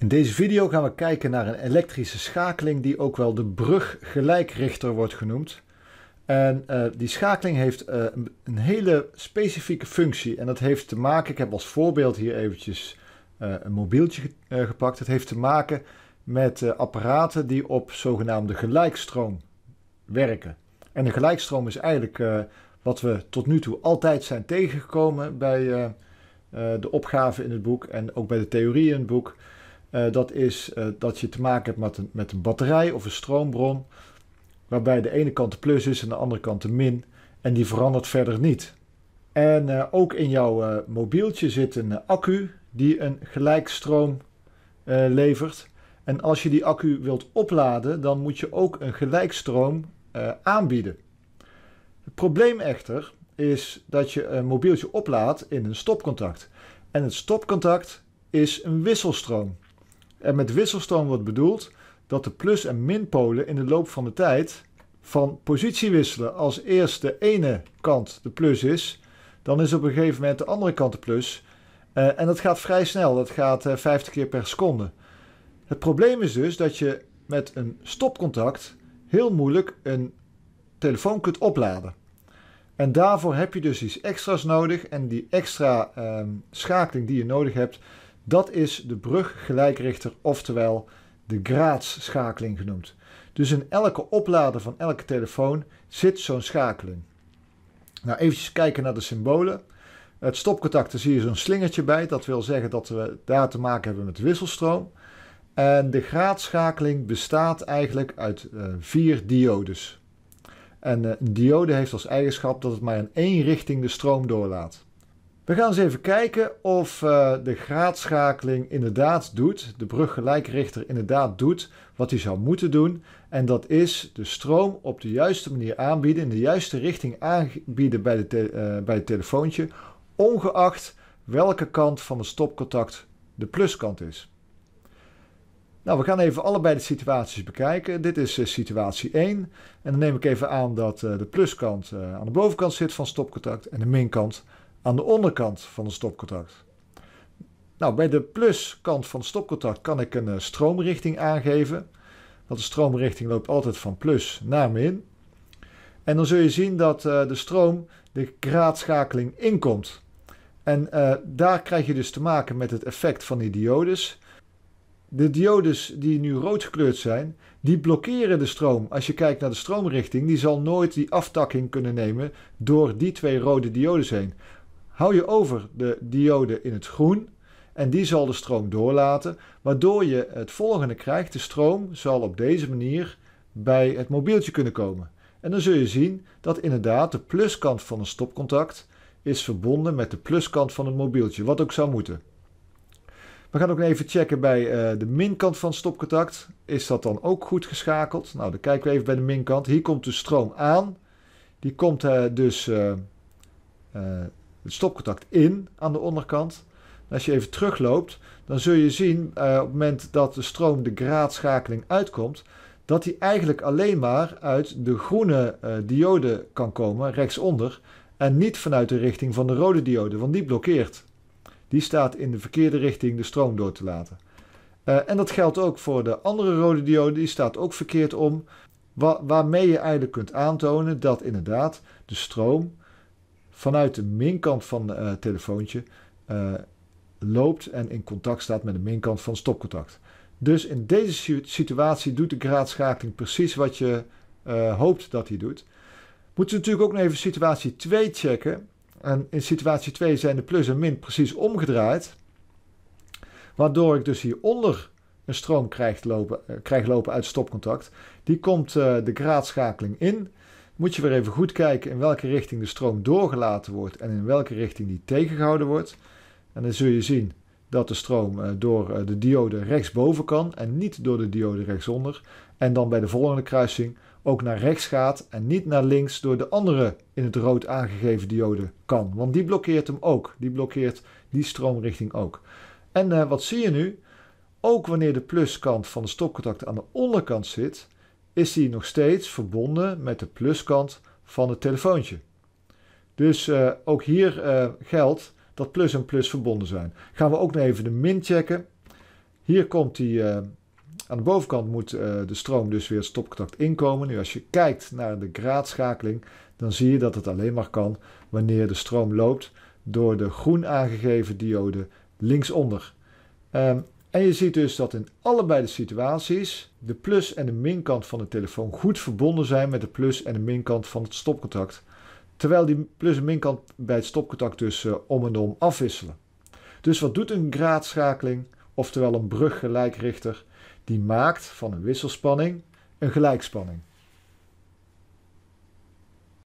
In deze video gaan we kijken naar een elektrische schakeling die ook wel de gelijkrichter wordt genoemd. En eh, die schakeling heeft eh, een hele specifieke functie en dat heeft te maken, ik heb als voorbeeld hier eventjes eh, een mobieltje gepakt, het heeft te maken met apparaten die op zogenaamde gelijkstroom werken. En de gelijkstroom is eigenlijk wat we tot nu toe altijd zijn tegengekomen bij de opgave in het boek en ook bij de theorie in het boek. Eh, dat is eh, dat je te maken hebt met een, met een batterij of een stroombron, waarbij de ene kant de plus is en de andere kant de min, en die verandert verder niet. En eh, ook in jouw mobieltje zit een accu die een gelijkstroom levert. En als je die accu wilt opladen, dan moet je ook een gelijkstroom aanbieden. Het probleem echter is dat je een mobieltje oplaadt in een stopcontact. En het stopcontact is een wisselstroom. En met wisselstroom wordt bedoeld dat de plus- en minpolen in de loop van de tijd van positie wisselen. Als eerst de ene kant de plus is, dan is op een gegeven moment de andere kant de plus. Eh, en dat gaat vrij snel, dat gaat uh, eh, 50 keer per seconde. Het probleem is dus dat je met een stopcontact heel moeilijk een telefoon kunt opladen. En daarvoor heb je dus iets extra's nodig. En die extra um, schakeling die je nodig hebt, dat is de bruggelijkrichter, oftewel de graadschakeling genoemd. Dus in elke oplader van elke telefoon zit zo'n schakeling. Nou, eventjes kijken naar de symbolen. Het stopcontact, daar zie je zo'n slingertje bij. Dat wil zeggen dat we daar te maken hebben met wisselstroom. En de graadschakeling bestaat eigenlijk uit eh, vier diodes. En uh, een diode heeft als eigenschap dat het maar in één richting de stroom doorlaat. We gaan eens even kijken of eh, de graadschakeling inderdaad doet, de bruggelijkrichter inderdaad doet wat hij zou moeten doen. En dat is de stroom op de juiste manier aanbieden, in de juiste richting aanbieden bij, de eh, bij het telefoontje, ongeacht welke kant van het stopcontact de pluskant is. Nou, we gaan even allebei de situaties bekijken. Dit is eh, situatie 1. En dan neem ik even aan dat de pluskant aan de bovenkant zit van stopcontact en de minkant aan de onderkant van het stopcontact. Nou, bij de pluskant van het stopcontact kan ik een eh, stroomrichting aangeven. Want de stroomrichting loopt altijd van plus naar min. En dan zul je zien dat eh, de stroom de graadschakeling inkomt. En eh, daar krijg je dus te maken met het effect van die diodes. De diodes die nu rood gekleurd zijn, die blokkeren de stroom. Als je kijkt naar de stroomrichting, die zal nooit die aftakking kunnen nemen door die twee rode diodes heen hou je over de diode in het groen en die zal de stroom doorlaten, waardoor je het volgende krijgt. De stroom zal op deze manier bij het mobieltje kunnen komen. En dan zul je zien dat inderdaad de pluskant van een stopcontact is verbonden met de pluskant van het mobieltje, wat ook zou moeten. We gaan ook even checken bij eh, de minkant van het stopcontact. Is dat dan ook goed geschakeld? Nou, dan kijken we even bij de minkant. Hier komt de stroom aan. Die komt eh, dus eh, het stopcontact in aan de onderkant. als je even terugloopt, dan zul je zien eh, op het moment dat de stroom de graadschakeling uitkomt, dat die eigenlijk alleen maar uit de groene eh, diode kan komen, rechtsonder, en niet vanuit de richting van de rode diode, want die blokkeert. Die staat in de verkeerde richting de stroom door te laten. Eh, en dat geldt ook voor de andere rode diode, die staat ook verkeerd om, waarmee je eigenlijk kunt aantonen dat inderdaad de stroom vanuit de minkant van het eh, telefoontje eh, loopt en in contact staat met de minkant van stopcontact. Dus in deze situatie doet de graadschakeling precies wat je eh, hoopt dat hij doet. Moeten we natuurlijk ook nog even situatie 2 checken. En in situatie 2 zijn de plus en min precies omgedraaid. Waardoor ik dus hieronder een stroom krijg lopen, krijg lopen uit stopcontact. Die komt de graadschakeling in moet je weer even goed kijken in welke richting de stroom doorgelaten wordt en in welke richting die tegengehouden wordt. En dan zul je zien dat de stroom eh, door eh, de diode rechtsboven kan en niet door de diode rechtsonder. En dan bij de volgende kruising ook naar rechts gaat en niet naar links door de andere in het rood aangegeven diode kan. Want die blokkeert hem ook. Die blokkeert die stroomrichting ook. En eh, wat zie je nu? Ook wanneer de pluskant van de stopcontact aan de onderkant zit, is die nog steeds verbonden met de pluskant van het telefoontje. Dus eh, ook hier eh, geldt dat plus en plus verbonden zijn. Gaan we ook nog even de min checken. Hier komt die, eh, aan de bovenkant moet de stroom dus weer stopcontact inkomen. Nu als je kijkt naar de graadschakeling, dan zie je dat het alleen maar kan wanneer de stroom loopt door de groen aangegeven diode linksonder. Ehm, en je ziet dus dat in allebei de situaties de plus- en de minkant van de telefoon goed verbonden zijn met de plus- en de minkant van het stopcontact. Terwijl die plus- en minkant bij het stopcontact dus eh, om en om afwisselen. Dus wat doet een graadschakeling, oftewel een bruggelijkrichter? Die maakt van een wisselspanning een gelijkspanning.